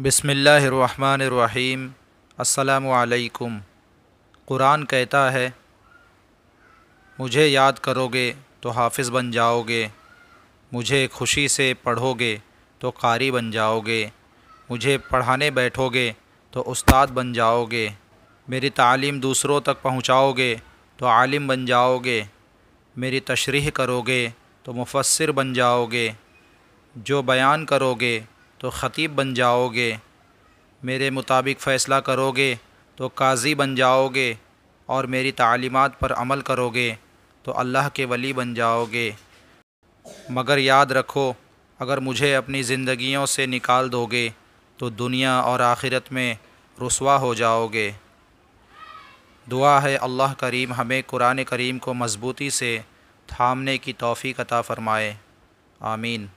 बिसमीम् असलकुम कुरान कहता है मुझे याद करोगे तो हाफिज़ बन जाओगे मुझे खुशी से पढ़ोगे तो कारी बन जाओगे मुझे पढ़ाने बैठोगे तो उस्ताद बन जाओगे मेरी तालीम दूसरों तक पहुँचाओगे तो आलिम बन जाओगे मेरी तशरीह करोगे तो मुफसर बन जाओगे जो बयान करोगे तो ख़तीब बन जाओगे मेरे मुताबिक फ़ैसला करोगे तो काजी बन जाओगे और मेरी तालीमत पर अमल करोगे तो अल्लाह के वली बन जाओगे मगर याद रखो अगर मुझे अपनी ज़िंदगियों से निकाल दोगे तो दुनिया और आखिरत में रसवा हो जाओगे दुआ है अल्लाह करीम हमें कुरान करीम को मज़बूती से थामने की तोफ़ी कता फ़रमाए आमीन